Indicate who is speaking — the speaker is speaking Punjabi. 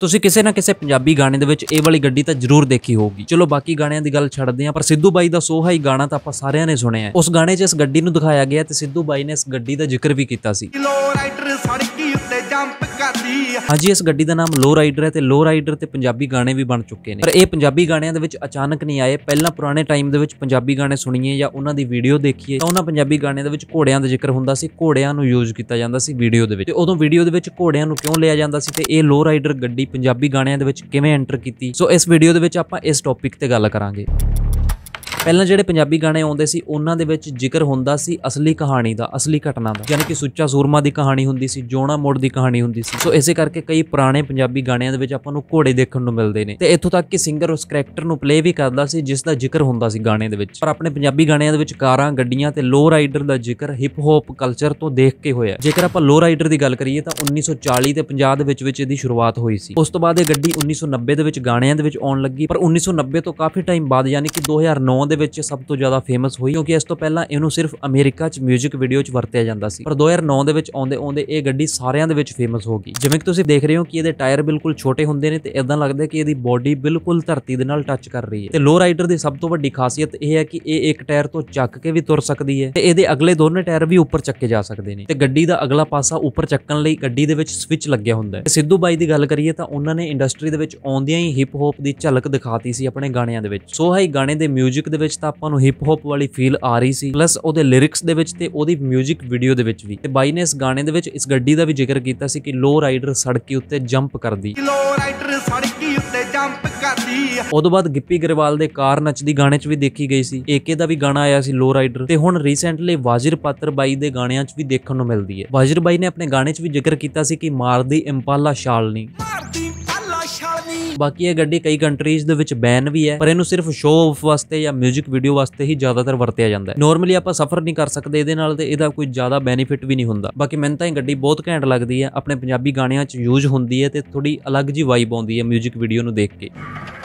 Speaker 1: ਤੁਸੀਂ ਕਿਸੇ ਨਾ ਕਿਸੇ ਪੰਜਾਬੀ ਗਾਣੇ ਦੇ ਵਿੱਚ ਇਹ ਵਾਲੀ ਗੱਡੀ ਤਾਂ ਜ਼ਰੂਰ ਦੇਖੀ ਹੋਊਗੀ ਚਲੋ ਬਾਕੀ ਗਾਣਿਆਂ ਦੀ ਗੱਲ ਛੱਡਦੇ ਹਾਂ ਪਰ ਸਿੱਧੂ ਬਾਈ ਦਾ ਸੋਹਾ ਹੀ ਗਾਣਾ ਤਾਂ ਆਪਾਂ ਸਾਰਿਆਂ ਨੇ ਸੁਣਿਆ ਹੈ ਉਸ ਗਾਣੇ 'ਚ ਇਸ ਗੱਡੀ ਨੂੰ ਦਿਖਾਇਆ ਗਿਆ ਤੇ ਸਿੱਧੂ ਬਾਈ ਨੇ ਇਸ ਗੱਡੀ ਦਾ ਜ਼ਿਕਰ ਵੀ ਕੀਤਾ ਸੀ ਕਰਦੀ ਹਾਂਜੀ ਇਸ ਗੱਡੀ ਦਾ ਨਾਮ ਲੋ ਰਾਈਡਰ ਹੈ ਤੇ ਲੋ ਰਾਈਡਰ ਤੇ ਪੰਜਾਬੀ ਗਾਣੇ ਵੀ ਬਣ ਚੁੱਕੇ ਨੇ ਪਰ ਇਹ ਪੰਜਾਬੀ ਗਾਣਿਆਂ ਦੇ ਵਿੱਚ ਅਚਾਨਕ ਨਹੀਂ ਆਏ ਪਹਿਲਾਂ ਪੁਰਾਣੇ ਟਾਈਮ ਦੇ ਵਿੱਚ ਪੰਜਾਬੀ ਗਾਣੇ ਸੁਣੀਏ ਜਾਂ ਉਹਨਾਂ ਦੀ ਵੀਡੀਓ ਦੇਖੀਏ ਤਾਂ ਉਹਨਾਂ ਪੰਜਾਬੀ ਗਾਣਿਆਂ ਦੇ ਵਿੱਚ ਘੋੜਿਆਂ ਦਾ ਜ਼ਿਕਰ ਹੁੰਦਾ ਸੀ ਘੋੜਿਆਂ ਨੂੰ ਯੂਜ਼ ਕੀਤਾ ਜਾਂਦਾ ਸੀ ਵੀਡੀਓ ਦੇ ਵਿੱਚ ਤੇ ਉਦੋਂ ਵੀਡੀਓ ਦੇ ਵਿੱਚ ਘੋੜਿਆਂ ਨੂੰ ਕਿਉਂ ਲਿਆ ਜਾਂਦਾ ਸੀ ਤੇ ਇਹ ਲੋ ਰਾਈਡਰ ਗੱਡੀ ਪੰਜਾਬੀ ਗਾਣਿਆਂ ਦੇ ਵਿੱਚ ਕਿਵੇਂ ਐਂਟਰ ਕੀਤੀ ਸੋ ਇਸ ਵੀਡੀਓ ਦੇ ਵਿੱਚ ਆਪਾਂ ਇਸ ਟੌਪਿਕ ਤੇ ਗੱਲ ਕਰਾਂਗੇ ਪਹਿਲਾਂ ਜਿਹੜੇ ਪੰਜਾਬੀ ਗਾਣੇ ਆਉਂਦੇ ਸੀ ਉਹਨਾਂ ਦੇ ਵਿੱਚ ਜ਼ਿਕਰ ਹੁੰਦਾ ਸੀ ਅਸਲੀ ਕਹਾਣੀ ਦਾ ਅਸਲੀ ਘਟਨਾ ਦਾ ਯਾਨੀ ਕਿ ਸੁੱਚਾ ਸੂਰਮਾ ਦੀ ਕਹਾਣੀ ਹੁੰਦੀ ਸੀ ਜੋਣਾ ਮੋੜ ਦੀ ਕਹਾਣੀ ਹੁੰਦੀ ਸੀ ਸੋ ਇਸੇ ਕਰਕੇ ਕਈ ਪੁਰਾਣੇ ਪੰਜਾਬੀ ਗਾਣਿਆਂ ਦੇ ਵਿੱਚ ਆਪਾਂ ਨੂੰ ਘੋੜੇ ਦੇਖਣ ਨੂੰ ਮਿਲਦੇ ਨੇ ਤੇ ਇੱਥੋਂ ਤੱਕ ਕਿ ਸਿੰਗਰ ਉਸ ਕੈਰੈਕਟਰ ਨੂੰ ਪਲੇ ਵੀ ਕਰਦਾ ਸੀ ਜਿਸ ਦਾ ਜ਼ਿਕਰ ਹੁੰਦਾ ਸੀ ਗਾਣੇ ਦੇ ਵਿੱਚ ਪਰ ਆਪਣੇ ਪੰਜਾਬੀ ਗਾਣਿਆਂ ਦੇ ਵਿੱਚ ਕਾਰਾਂ ਗੱਡੀਆਂ ਤੇ ਲੋ ਰਾਈਡਰ ਦਾ ਜ਼ਿਕਰ ਹਿਪ ਹੌਪ ਕਲਚਰ ਤੋਂ ਦੇਖ ਕੇ ਹੋਇਆ ਜੇਕਰ ਆਪਾਂ ਲੋ ਰਾਈਡਰ ਦੀ ਗੱਲ ਕਰੀਏ ਤਾਂ 1940 ਤੇ 50 ਦੇ ਵਿੱਚ ਵਿੱਚ ਇਹਦੀ ਸ਼ੁਰੂਆਤ ਹੋਈ ਸੀ ਉਸ ਤੋਂ ਬਾਅਦ ਇਹ ਗੱਡੀ 1990 ਦੇ ਵਿੱਚ ਗਾਣਿਆਂ ਦੇ ਵਿੱਚ ਆਉਣ ਲੱਗੀ ਪਰ 1990 ਤੋਂ ਕਾਫੀ ਟਾਈਮ ਬਾਅਦ ਯਾਨੀ ਕਿ 2009 ਦੇ ਦੇ ਵਿੱਚ ਸਭ ਤੋਂ ਜ਼ਿਆਦਾ ਫੇਮਸ ਹੋਈ ਕਿਉਂਕਿ ਇਸ ਤੋਂ ਪਹਿਲਾਂ ਇਹਨੂੰ ਸਿਰਫ ਅਮਰੀਕਾ 'ਚ 뮤직 ਵੀਡੀਓ 'ਚ ਵਰਤਿਆ ਜਾਂਦਾ ਸੀ ਪਰ 2009 ਦੇ ਵਿੱਚ ਆਉਂਦੇ ਆਉਂਦੇ ਇਹ ਗੱਡੀ ਸਾਰਿਆਂ ਦੇ ਵਿੱਚ ਫੇਮਸ ਹੋ ਗਈ ਜਿਵੇਂ ਕਿ ਤੁਸੀਂ ਦੇਖ ਰਹੇ ਹੋ ਕਿ ਇਹਦੇ ਟਾਇਰ ਬਿਲਕੁਲ ਛੋਟੇ ਹੁੰਦੇ ਨੇ ਤੇ ਇਦਾਂ ਲੱਗਦਾ ਕਿ ਇਹਦੀ ਬਾਡੀ ਬਿਲਕੁਲ ਧਰਤੀ ਦੇ ਨਾਲ ਟੱਚ ਕਰ ਰਹੀ ਹੈ ਤੇ ਲੋ ਰਾਈਡਰ ਦੀ ਸਭ ਤੋਂ ਵੱਡੀ ਖਾਸੀਅਤ ਇਹ ਹੈ ਕਿ ਇਹ ਇੱਕ ਟਾਇਰ ਤੋਂ ਚੱਕ ਕੇ ਵੀ ਤੁਰ ਸਕਦੀ ਹੈ ਤੇ ਇਹਦੇ ਅਗਲੇ ਦੋਨੇ ਟਾਇਰ ਵੀ ਉੱਪਰ ਚੱਕੇ ਜਾ ਸਕਦੇ ਨੇ ਤੇ ਗੱਡੀ ਦਾ ਅਗਲਾ ਪਾਸਾ ਉੱਪਰ ਚੱਕਣ ਲਈ ਗੱਡੀ ਦੇ ਵਿੱਚ ਸਵਿਚ ਲੱਗਿਆ ਹੁੰਦਾ ਹੈ ਸਿੱਧੂ ਬਾਈ ਦੀ ਗੱਲ ਕਰੀਏ ਤਾਂ ਉਹਨਾਂ ਨੇ ਇੰਡਸਟਰੀ ਦੇ ਵਿੱਚ ਆਉਂਦਿਆਂ ਹੀ ਹਿਪ ਹੌਪ ਦੀ ਝਲਕ ਦਿਖਾਤੀ ਸੀ ਆਪਣੇ ਗਾਣਿਆਂ ਦੇ ਵਿੱਚ ਸੋ ਹਾਈ ਗਾਣੇ ਦੇ 뮤직 ਦੇ ਵਿੱਚ ਤਾਂ ਆਪਾਂ ਨੂੰ ਹਿਪ ਹੌਪ ਵਾਲੀ ਫੀਲ ਆ ਰਹੀ ਸੀ ਪਲੱਸ ਉਹਦੇ ਲਿਰਿਕਸ ਦੇ ਵਿੱਚ ਤੇ ਉਹਦੀ 뮤직 ਵੀਡੀਓ ਦੇ ਵਿੱਚ ਵੀ ਤੇ ਬਾਈ ਨੇ ਇਸ ਗਾਣੇ ਦੇ ਵਿੱਚ ਇਸ ਗੱਡੀ ਦਾ ਵੀ ਜ਼ਿਕਰ ਕੀਤਾ ਸੀ ਕਿ ਲੋ ਰਾਈਡਰ ਸੜਕੀ ਉੱਤੇ ਜੰਪ ਕਰਦੀ
Speaker 2: ਲੋ ਰਾਈਡਰ ਸੜਕੀ ਉੱਤੇ ਜੰਪ ਕਰਦੀ
Speaker 1: ਉਦੋਂ ਬਾਅਦ ਗਿੱਪੀ ਗਰੇਵਾਲ ਦੇ ਕਾਰ ਨੱਚ ਦੀ ਗਾਣੇ 'ਚ ਵੀ ਦੇਖੀ ਗਈ ਸੀ ਏਕੇ ਦਾ ਵੀ ਗਾਣਾ ਆਇਆ ਸੀ ਲੋ ਰਾਈਡਰ ਤੇ ਹੁਣ ਰੀਸੈਂਟਲੀ ਵਾਜਿਰ ਪਾਤਰ ਬਾਈ ਦੇ ਗਾਣਿਆਂ 'ਚ ਵੀ ਦੇਖਣ ਨੂੰ ਮਿਲਦੀ ਹੈ ਵਾਜਿਰ ਬਾਈ ਨੇ ਆਪਣੇ ਗਾਣੇ 'ਚ ਵੀ ਜ਼ਿਕਰ ਕੀਤਾ ਸੀ ਕਿ ਮਾਰਦੀ ਇੰਪਾਲਾ ਸ਼ਾਲ ਨਹੀਂ ਬਾਕੀ ਇਹ ਗੱਡੀ ਕਈ ਕੰਟਰੀਜ਼ ਦੇ ਵਿੱਚ ਬੈਨ ਵੀ ਹੈ ਪਰ ਇਹਨੂੰ ਸਿਰਫ ਸ਼ੋਅ ਆਫ ਵਾਸਤੇ ਜਾਂ 뮤직 ਵੀਡੀਓ ਵਾਸਤੇ ਹੀ ਜ਼ਿਆਦਾਤਰ ਵਰਤਿਆ ਜਾਂਦਾ ਹੈ ਨਾਰਮਲੀ ਆਪਾਂ ਸਫਰ ਨਹੀਂ ਕਰ ਸਕਦੇ ਇਹਦੇ ਨਾਲ ਤੇ ਇਹਦਾ ਕੋਈ ਜ਼ਿਆਦਾ ਬੈਨੀਫਿਟ ਵੀ ਨਹੀਂ ਹੁੰਦਾ ਬਾਕੀ ਮੈਨੂੰ ਤਾਂ ਇਹ ਗੱਡੀ ਬਹੁਤ ਘੈਂਟ ਲੱਗਦੀ ਹੈ ਆਪਣੇ ਪੰਜਾਬੀ ਗਾਣਿਆਂ 'ਚ ਯੂਜ਼ ਹੁੰਦੀ ਹੈ ਤੇ ਥੋੜੀ ਅਲੱਗ ਜੀ ਵਾਈਬ ਆਉਂਦੀ ਹੈ 뮤직 ਵੀਡੀਓ ਨੂੰ ਦੇਖ ਕੇ